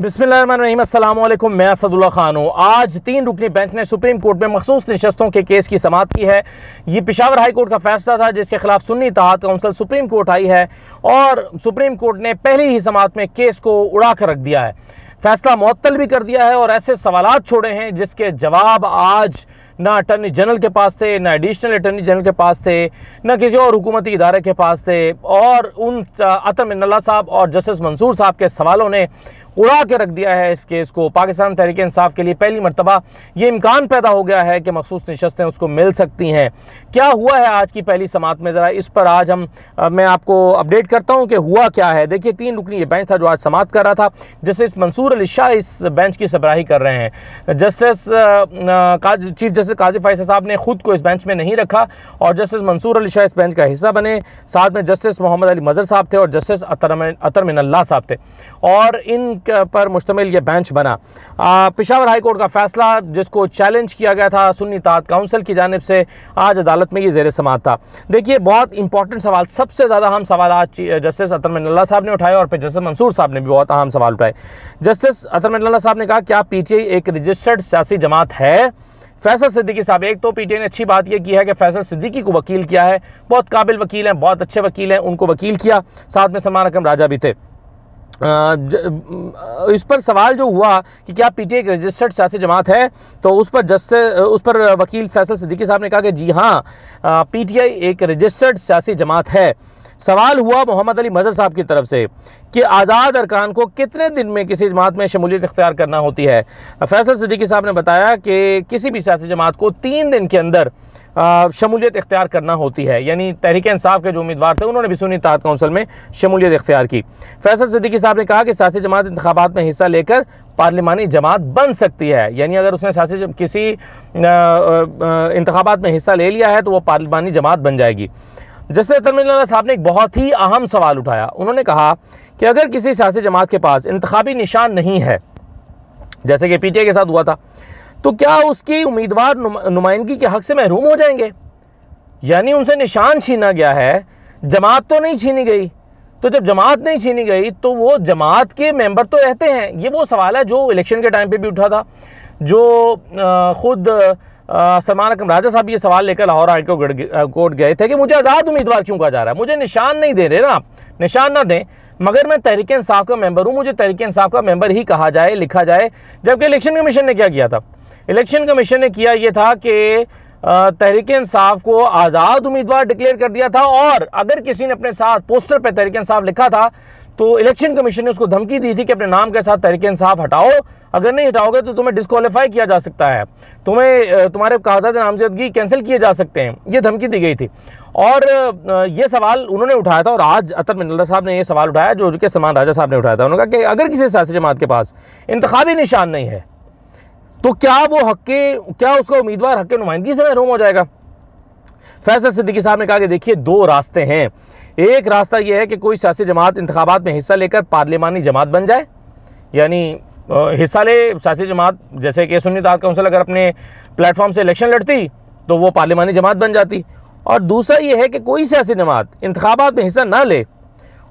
बिस्मिल्लाम मैं असदुल्ला खान हूँ आज तीन रुकनी बेंच ने सुप्रीम कोर्ट में मखसूस नशस्तों के केस की समात की है ये पिशावर हाई कोर्ट का फैसला था जिसके खिलाफ सुन्नी तहत काउंसिल सुप्रीम कोर्ट आई है और सुप्रीम कोर्ट ने पहली ही समात में केस को उड़ा कर रख दिया है फैसला मअतल भी कर दिया है और ऐसे सवाल छोड़े हैं जिसके जवाब आज ना अटर्नी जनरल के पास थे ना एडिशनल अटर्नी जनरल के पास थे ना किसी और हुकूमती इदारे के पास थे और उन अतर मिनला साहब और जस्टिस मंसूर साहब के सवालों ने उड़ा के रख दिया है इस केस को पाकिस्तान तहरीक इंसाफ के लिए पहली मरतबा ये इम्कान पैदा हो गया है कि मखसूस नशस्तें उसको मिल सकती हैं क्या हुआ है आज की पहली समात में ज़रा इस पर आज हम मैं आपको अपडेट करता हूँ कि हुआ क्या है देखिए तीन रुकनी ये बेंच था जो आज समात कर रहा था जस्टिस मंसूर अली शाह इस बेंच की सबराही कर रहे हैं justice chief justice Qazi Faisal साहब ने खुद को इस बेंच में नहीं रखा और जस्टिस मंसूर अली शाह इस बेंच का हिस्सा बने साथ में जस्टिस मोहम्मद अली मजर साहब थे और जस्टिस अतर अतर साहब थे और इन पर मुश्तमिल ये बेंच बना पिशावर हाई कोर्ट का फैसला जिसको चैलेंज किया गया था सुन्नी तात काउंसिल की जानब से आज अदालत में ये जेर समात था देखिए बहुत इंपॉर्टेंट सवाल सबसे ज़्यादा अहम सवाल आज जस्टिस अतर मिनल्ला साहब ने उठाए और फिर जस्टिस मंसूर साहब ने भी बहुत अहम सवाल उठाए जस्टिस अतर मिनल्ला साहब ने कहा क्या पी टी आई एक रजिस्टर्ड सियासी जमात है फैसल सिद्दीकी साहब एक तो पीटीआई ने अच्छी बात यह की है कि फैसल सिद्दीकी को वकील किया है बहुत काबिल वकील हैं बहुत अच्छे वकील हैं उनको वकील किया साथ में सलमान अकम राजा भी थे इस पर सवाल जो हुआ कि क्या पीटीए एक रजिस्टर्ड सियासी जमात है तो उस पर जस्ट उस पर वकील फैसल सिद्दीकी साहब ने कहा कि जी हाँ पीटीआई एक रजिस्टर्ड सियासी जमात है सवाल हुआ मोहम्मद अली मजहर साहब की तरफ से कि आज़ाद अरकान को कितने दिन में किसी जमात में शमूलियत इख्तियार करना होती है फैसल सिद्दीकी साहब ने बताया कि किसी भी सियासी जमात को तीन दिन के अंदर शमूलियत इख्तियार करना होती है यानी तहरीक इंसाफ के जो उम्मीदवार थे उन्होंने भी सुनी तहत काउंसिल में शमूलियत इख्तियार की फैसल सिद्दीकी साहब ने कहा कि सियासी जमात इंतबात में हिस्सा लेकर पार्लिमानी जमात बन सकती है यानी अगर उसने सियासी किसी इंतबात में हिस्सा ले लिया है तो वह पार्लिमानी जमात बन जाएगी जैसे तरमीला साहब ने एक बहुत ही अहम सवाल उठाया उन्होंने कहा कि अगर किसी सियासी जमात के पास इंतबी निशान नहीं है जैसे कि पीटीए के साथ हुआ था तो क्या उसकी उम्मीदवार नुमाइंदगी के हक से महरूम हो जाएंगे यानी उनसे निशान छीना गया है जमात तो नहीं छीनी गई तो जब जमात नहीं छीनी गई तो वो जमात के मेंबर तो रहते हैं ये वो सवाल है जो इलेक्शन के टाइम पे भी उठा था जो ख़ुद सलमान अकम राजा साहब ये सवाल लेकर लाहौर हाई कोर्ट गए थे कि मुझे आज़ाद उम्मीदवार क्यों कहा जा रहा है मुझे निशान नहीं दे रहे ना आप निशान ना दें मगर मैं तहरीक इंसाफ का मेंबर हूँ मुझे तहरीक इंसाफ का मेंबर ही कहा जाए लिखा जाए जबकि इलेक्शन कमीशन ने क्या किया था इलेक्शन कमीशन ने किया ये था कि तहरीक इंसाफ को आज़ाद उम्मीदवार डिक्लेयर कर दिया था और अगर किसी ने अपने साथ पोस्टर पर तहरीक इंसाफ लिखा था तो इलेक्शन कमीशन ने उसको धमकी दी थी कि अपने नाम के साथ तहरीक इंसाफ हटाओ अगर नहीं हटाओगे तो तुम्हें डिस्कालीफाई किया जा सकता है तुम्हें तुम्हारे कागजात नामजदगी कैंसिल किए जा सकते हैं ये धमकी दी गई थी और ये सवाल उन्होंने उठाया था और आज अतर मिनल्ला साहब ने ये सवाल उठाया जो कि सलमान राजा साहब ने उठाया था उन्होंने कहा कि अगर किसी सियासी जमात के पास इंतबी निशान नहीं है तो क्या वो हक्के क्या उसका उम्मीदवार हक्के नुमाइंदगी से महरूम हो जाएगा फैसल सिद्दीकी साहब ने कहा कि देखिए दो रास्ते हैं एक रास्ता यह है कि कोई सियासी जमात इंतबात में हिस्सा लेकर पार्लियामानी जमात बन जाए यानी हिस्सा ले सियासी जमात जैसे कि सुन्नी ताद काउंसिल अगर अपने प्लेटफॉर्म से इलेक्शन लड़ती तो वो पार्लियामानी जमात बन जाती और दूसरा ये है कि कोई सियासी जमात इंतबात में हिस्सा ना ले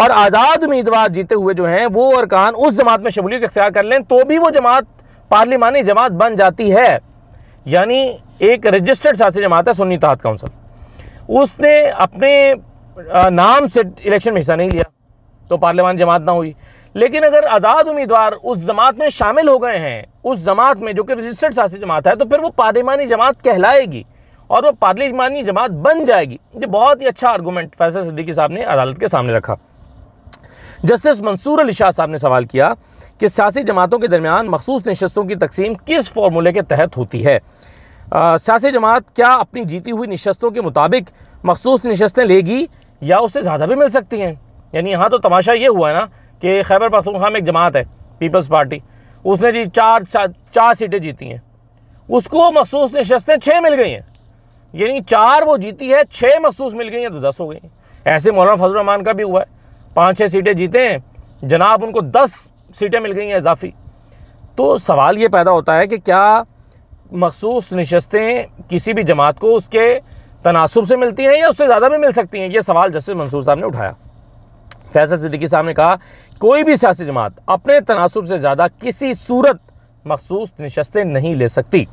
और आज़ाद उम्मीदवार जीते हुए जो हैं वो अरकान उस जमात में शमूलियत इख्तियार कर लें तो भी वो जमात पार्लिमानी जमात बन जाती है यानी एक रजिस्टर्ड सियासी जमात है सुन्नी तहत काउंसिल उसने अपने नाम से इलेक्शन में हिस्सा नहीं लिया तो पार्लियामानी जमात ना हुई लेकिन अगर आज़ाद उम्मीदवार उस जमात में शामिल हो गए हैं उस जमात में जो कि रजिस्टर्ड सियासी जमात है तो फिर वो पार्लिमानी जमात कहलाएगी और वो पार्लिमानी जमात बन जाएगी ये बहुत ही अच्छा आर्गूमेंट फैसल सिद्दीकी साहब ने अदालत के सामने रखा जस्टिस मंसूर अली शाह साहब ने सवाल किया कि सियासी जमातों के दरमियान मखसूस नशस्तों की तकसीम किस फार्मूले के तहत होती है सियासी जमात क्या अपनी जीती हुई नशस्तों के मुताबिक मखसूस नशस्तें लेगी या उससे ज़्यादा भी मिल सकती हैं यानी यहाँ तो तमाशा ये हुआ है ना कि खैबर पखतूनखा में एक जमात है पीपल्स पार्टी उसने जी चार चार सीटें जीती हैं उसको मखसूस नशस्तें छः मिल गई हैं यानी चार वो जीती है छः मखसूस मिल गई हैं तो दस हो गई हैं ऐसे मौलाना फजल रहमान का भी हुआ है पाँच छः सीटें जीते हैं जनाब उनको दस सीटें मिल गई हैं इजाफी तो सवाल ये पैदा होता है कि क्या मखसूस नशस्तें किसी भी जमात को उसके तनासब से मिलती हैं या उससे ज़्यादा भी मिल सकती हैं ये सवाल जस्टिस मंसूर साहब ने उठाया फैसल सिद्दीकी साहब ने कहा कोई भी सियासी जमात अपने तनासब से ज़्यादा किसी सूरत मखसूस नशस्तें नहीं ले सकती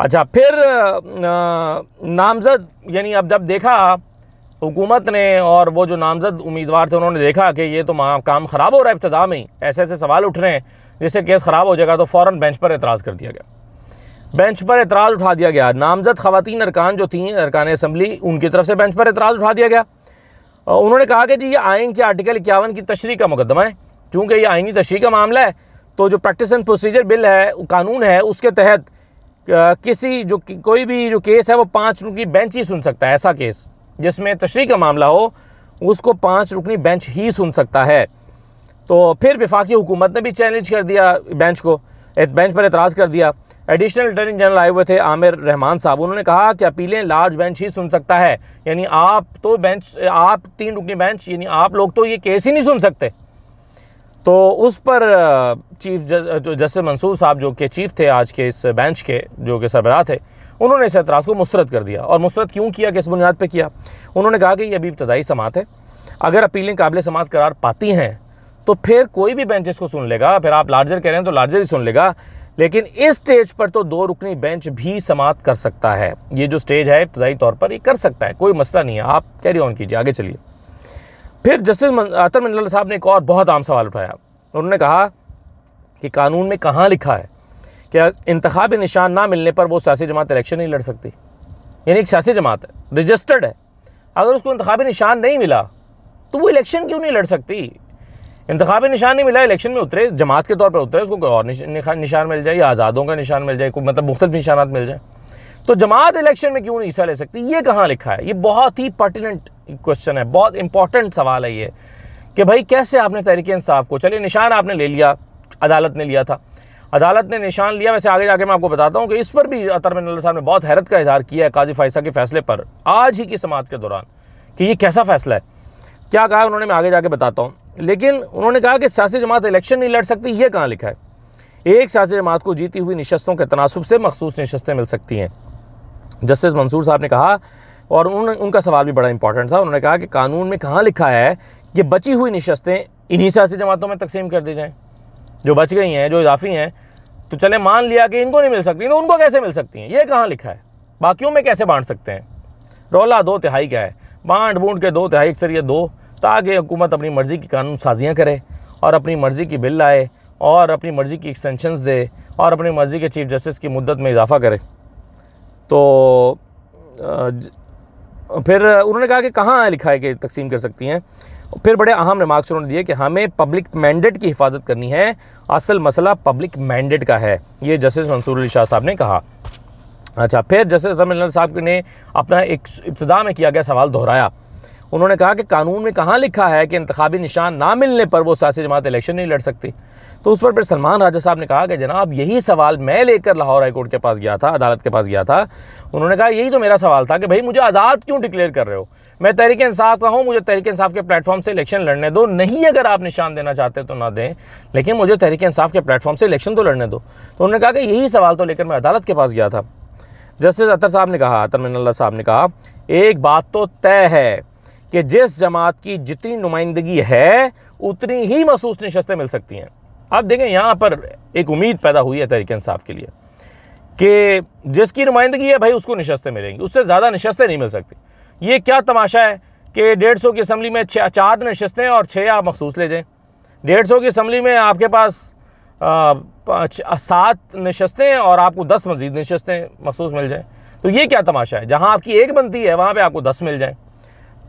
अच्छा फिर नामजद यानी अब जब देखा हुकूमत ने और वो जो नामजद उम्मीदवार थे उन्होंने देखा कि ये तो काम ख़राब हो रहा है इब्तदा में ही ऐसे ऐसे सवाल उठ रहे हैं जिससे केस ख़राब हो जाएगा तो फ़ौर बेंच पर एतराज़ कर दिया गया बेंच पर एतराज़ उठा दिया गया नामजद खातन अरकान जो थी अरकान असम्बली उनकी तरफ से बेंच पर एतराज़ उठा दिया गया उन्होंने कहा कि जी ये आइन के आर्टिकल इक्यावन की तशरी का मुकदमा है चूँकि ये आइनी तशरी का मामला है तो जो प्रैक्टिस एंड प्रोसीजर बिल है कानून है उसके तहत किसी जो कोई भी जो केस है वो पाँच रुकी बेंच ही सुन सकता है ऐसा केस जिसमें तशरी का मामला हो उसको पाँच रुकनी बेंच ही सुन सकता है तो फिर विफाकी हुकूमत ने भी चैलेंज कर दिया बेंच को बेंच पर एतराज़ कर दिया एडिशनल अटर्नी जनरल आए हुए थे आमिर रहमान साहब उन्होंने कहा कि अपीलें लार्ज बेंच ही सुन सकता है यानी आप तो बेंच आप तीन रुकनी बेंच यानी आप लोग तो ये केस ही नहीं सुन सकते तो उस पर चीफ जस्टिस मंसूर साहब जो कि चीफ थे आज के इस बेंच के जो कि सरबराह थे उन्होंने इस एतराज़ को मुस्रद कर दिया और मुस्रद क्यों किया किस बुनियाद पर किया उन्होंने कहा कि ये अभी इब्तदाई समात है अगर अपीलें काबिल समात करार पाती हैं तो फिर कोई भी बेंच इसको सुन लेगा फिर आप लार्जर कह रहे हैं तो लार्जर ही सुन लेगा लेकिन इस स्टेज पर तो दो रुकनी बेंच भी समाप्त कर सकता है ये जो स्टेज है इब्तदाई तौर पर ये कर सकता है कोई मसला नहीं है आप कैरी ऑन कीजिए आगे चलिए फिर जस्टिस अतर मंडल साहब ने एक और बहुत आम सवाल उठाया उन्होंने कहा कि कानून में कहाँ लिखा है क्या इंतबी निशान ना मिलने पर वो सियासी जमात इलेक्शन नहीं लड़ सकती यानी एक सियासी जमात है रजिस्टर्ड है अगर उसको इंतबी निशान नहीं मिला तो वो इलेक्शन क्यों नहीं लड़ सकती इंतबी निशान नहीं मिला इलेक्शन में उतरे जमात के तौर पर उतरे उसको कोई और निशान मिल जाए या आज़ादों का निशान मिल जाए कोई मतलब मुख्त निशान मिल जाए तो जमात इलेक्शन में क्यों नहीं हिस्सा ले सकती ये कहाँ लिखा है ये बहुत ही पर्टिनेंट क्वेश्चन है बहुत इंपॉर्टेंट सवाल है ये कि भाई कैसे आपने तहरीक इंसाफ को चलिए निशान आपने ले लिया अदालत ने लिया था अदालत ने निशान लिया वैसे आगे जाके मैं आपको बताता हूँ कि इस पर भी अतर मिन साहब ने बहुत हैरत का इजहार किया है काजी फैसा के फैसले पर आज ही की समात के दौरान कि ये कैसा फैसला है क्या कहा उन्होंने मैं आगे जाके बताता हूँ लेकिन उन्होंने कहा कि सियासी जमात इलेक्शन नहीं लड़ सकती ये कहाँ लिखा है एक सियासी जमात को जीती हुई नशस्तों के तनासब से मखसूस नशस्तें मिल सकती हैं जस्टिस मंसूर साहब ने कहा और उन, उनका सवाल भी बड़ा इंपॉर्टेंट था उन्होंने कहा कि कानून में कहाँ लिखा है कि बची हुई नशस्तें इन्हीं सियासी जमातों में तकसीम कर दी जाएँ जो बच गई हैं जो इजाफी हैं तो चले मान लिया कि इनको नहीं मिल सकती तो उनको कैसे मिल सकती हैं ये कहाँ लिखा है बाकियों में कैसे बांट सकते हैं रौला दो तिहाई का है बांट बूंट के दो तिहाई अक्सर ये दो ताकि हुकूमत अपनी मर्ज़ी की कानून साजियाँ करे और अपनी मर्ज़ी की बिल लाए और अपनी मर्ज़ी की एक्सटेंशन दे और अपनी मर्ज़ी के चीफ जस्टिस की मदद में इजाफा करे तो फिर उन्होंने कहा कि कहाँ लिखा है कि तकसीम कर सकती हैं फिर बड़े अहम रिमार्क्स उन्होंने दिए कि हमें पब्लिक मैंडेट की हिफाजत करनी है असल मसला पब्लिक मैंडेट का है ये जस्टिस मंसूर अली शाह साहब ने कहा अच्छा फिर जस्टिस साहब ने अपना एक इब्तदा में किया गया सवाल दोहराया उन्होंने कहा कि कानून में कहाँ लिखा है कि इंतबी निशान ना मिलने पर वो सियासी जमात इलेक्शन नहीं लड़ सकती तो उस पर फिर सलमान राजा साहब ने कहा कि जनाब यही सवाल मैं लेकर लाहौर हाईकोर्ट के पास गया था अदालत के पास गया था उन्होंने कहा यही तो मेरा सवाल था कि भाई मुझे आज़ाद क्यों डिक्लेयर कर रहे हो मैं तहरीक इंसाफ का हूँ मुझे तहरीक इंसाफ के प्लेटफॉर्म से इलेक्शन लड़ने दो नहीं अगर आप निशान देना चाहते तो ना दें लेकिन मुझे तहरीक इंसाफ के प्लेटफॉर्म से इलेक्शन तो लड़ने दो तो उन्होंने कहा कि यही सवाल तो लेकर मैं अदालत के पास गया था जस्टिस अतर साहब ने कहा अतर मिन साहब ने कहा एक बात तो तय है कि जिस जमात की जितनी नुमाइंदगी है उतनी ही मसूस नशस्तें मिल सकती हैं अब देखें यहाँ पर एक उम्मीद पैदा हुई है तहरीक इंसाफ के लिए कि जिसकी नुमाइंदगी है भाई उसको नशस्तें मिलेंगी उससे ज़्यादा नशस्तें नहीं मिल सकती ये क्या तमाशा है कि डेढ़ सौ की असम्बली में छः चार नशस्तें और छः आप मखसूस ले जाएँ डेढ़ सौ की असम्बली में आपके पास सात नशस्तें और आपको दस मजीद नशस्तें मखसूस मिल जाएँ तो ये क्या तमाशा है जहाँ आपकी एक बनती है वहाँ पर आपको दस मिल जाएँ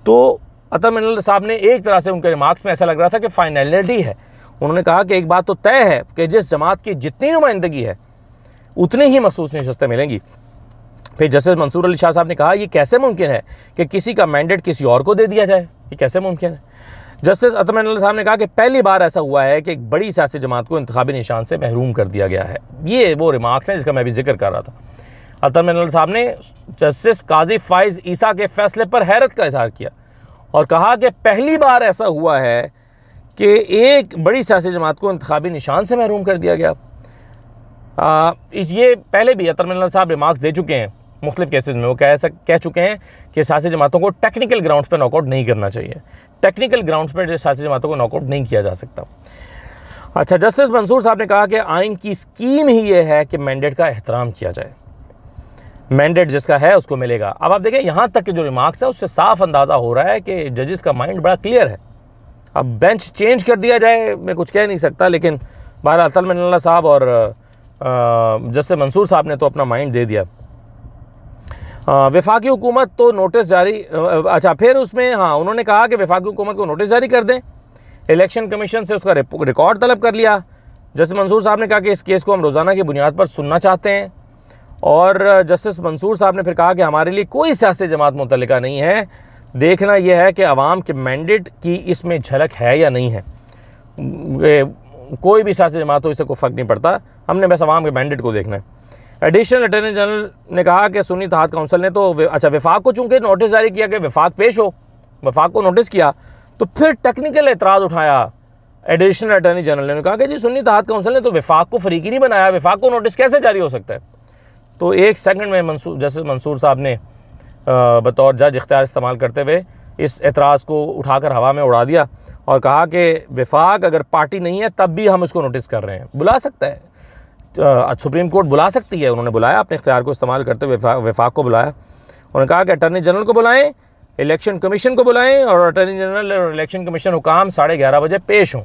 तो अतर मिनल साहब ने एक तरह से उनके रिमार्क्स में ऐसा लग रहा था कि फाइनलिटी है उन्होंने कहा कि एक बात तो तय है कि जिस जमात की जितनी नुमाइंदगी है उतनी ही मखसूस नशस्तें मिलेंगी फिर जस्टिस मंसूर अली शाह साहब ने कहा यह कैसे मुमकिन है कि किसी का मैंडेट किसी और को दे दिया जाए ये कैसे मुमकिन है जस्टिस अतम साहब ने कहा कि पहली बार ऐसा हुआ है कि एक बड़ी सियासी जमात को इंतबी निशान से महरूम कर दिया गया है ये वो रिमार्क्स हैं जिसका मैं भी जिक्र कर रहा था अतर मिनल साहब ने जस्टिस काजी फाइज ईसा के फैसले पर हैरत का इजहार किया और कहा कि पहली बार ऐसा हुआ है कि एक बड़ी सियासी जमात को इंतबी निशान से महरूम कर दिया गया आ, ये पहले भी अतर मिनल साहब रिमार्क्स दे चुके हैं मुख्तु केसेज में वो कह सक कह चुके हैं कि सियासी जमातों को टेक्निकल ग्राउंड पर नॉकआउट नहीं करना चाहिए टेक्निकल ग्राउंड पर सियासी जमातों को नॉकआउट नहीं किया जा सकता अच्छा जस्टिस मंसूर साहब ने कहा कि आइन की स्कीम ही ये है कि मैंडेट का एहतराम किया जाए मैंडेट जिसका है उसको मिलेगा अब आप देखें यहाँ तक के जो रिमार्क्स है उससे साफ अंदाज़ा हो रहा है कि जजेस का माइंड बड़ा क्लियर है अब बेंच चेंज कर दिया जाए मैं कुछ कह नहीं सकता लेकिन अतल तलमल्ला साहब और जस्टिस मंसूर साहब ने तो अपना माइंड दे दिया वफाकी हुकूमत तो नोटिस जारी अच्छा फिर उसमें हाँ उन्होंने कहा कि वफाकी हुकूमत को नोटिस जारी कर दें इलेक्शन कमीशन से उसका रिकॉर्ड तलब कर लिया जस्टिस मंसूर साहब ने कहा कि इस केस को हम रोज़ाना की बुनियाद पर सुनना चाहते हैं और जस्टिस मंसूर साहब ने फिर कहा कि हमारे लिए कोई सियासी जमात मुतल नहीं है देखना यह है कि आवाम के मैंडेट की इसमें झलक है या नहीं है कोई भी सियासी जमात हो इसे कोई फ़र्क नहीं पड़ता हमने बस आवाम के मैंडेट को देखना है एडिशनल अटर्नी जनरल ने कहा कि सुनी तहत काउंसिल ने तो अच्छा विफाक को चूँकि नोटिस जारी किया कि विफाक पेश हो वफाक को नोटिस किया तो फिर टेक्निकल एतराज़ उठाया एडिशनल अटर्नी जनरल ने कहा कि जी सुनी तहत काउंसिल ने तो विफाक को फरीकी नहीं बनाया विफाक को नोटिस कैसे जारी हो सकता है तो एक सेकंड में मंसूर जैसे मंसूर साहब ने बतौर जज इख्तियार इस्तेमाल करते हुए इस एतराज़ को उठाकर हवा में उड़ा दिया और कहा कि विफाक अगर पार्टी नहीं है तब भी हम इसको नोटिस कर रहे हैं बुला सकता है सुप्रीम कोर्ट बुला सकती है उन्होंने बुलाया अपने इख्तियार को इस्तेमाल करते हुए विफाक, विफाक को बुलाया उन्होंने कहा कि अटर्नी जनरल को बुलाएं इलेक्शन कमीशन को बुलाएं और अटर्नी जनरल और इलेक्शन कमीशन हुकाम साढ़े ग्यारह बजे पेश हों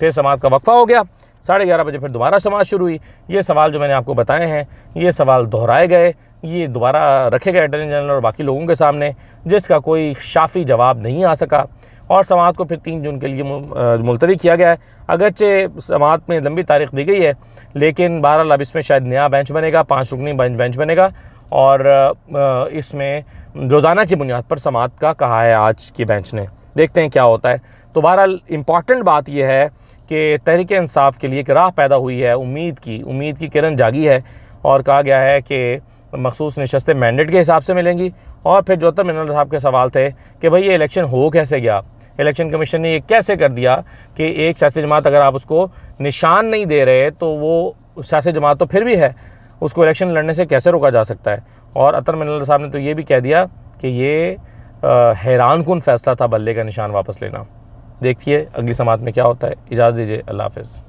फिर समाज का वक्फा हो गया साढ़े ग्यारह बजे फिर दोबारा समाज शुरू हुई ये सवाल जो मैंने आपको बताए हैं ये सवाल दोहराए गए ये दोबारा रखे गए अटर्नी जनरल और बाकी लोगों के सामने जिसका कोई शाफी जवाब नहीं आ सका और समात को फिर तीन जून के लिए मुलतवी किया गया है अगरचे समात में लंबी तारीख दी गई है लेकिन बहरहाल अब इसमें शायद नया बेंच बनेगा पाँच रुकनी बेंच बेंच बनेगा और इसमें रोज़ाना की बुनियाद पर समात का कहा है आज की बेंच ने देखते हैं क्या होता है तो बहरहाल इम्पॉर्टेंट बात यह है कि तहरीक इंसाफ के लिए एक राह पैदा हुई है उम्मीद की उम्मीद की किरण जागी है और कहा गया है कि मखसूस नशस्तें मैंडेट के हिसाब से मिलेंगी और फिर जोतर मिनल साहब के सवाल थे कि भाई ये इलेक्शन हो कैसे गया इलेक्शन कमीशन ने ये कैसे कर दिया कि एक सियासी जमात अगर आप उसको निशान नहीं दे रहे तो वो सियासी जमात तो फिर भी है उसको इलेक्शन लड़ने से कैसे रोका जा सकता है और अतर मिनल साहब ने तो ये भी कह दिया कि ये हैरान कन फैसला था बल्ले का निशान वापस लेना देखिए अगली समात में क्या होता है इजाज़त दीजिए अल्लाह हाफिज़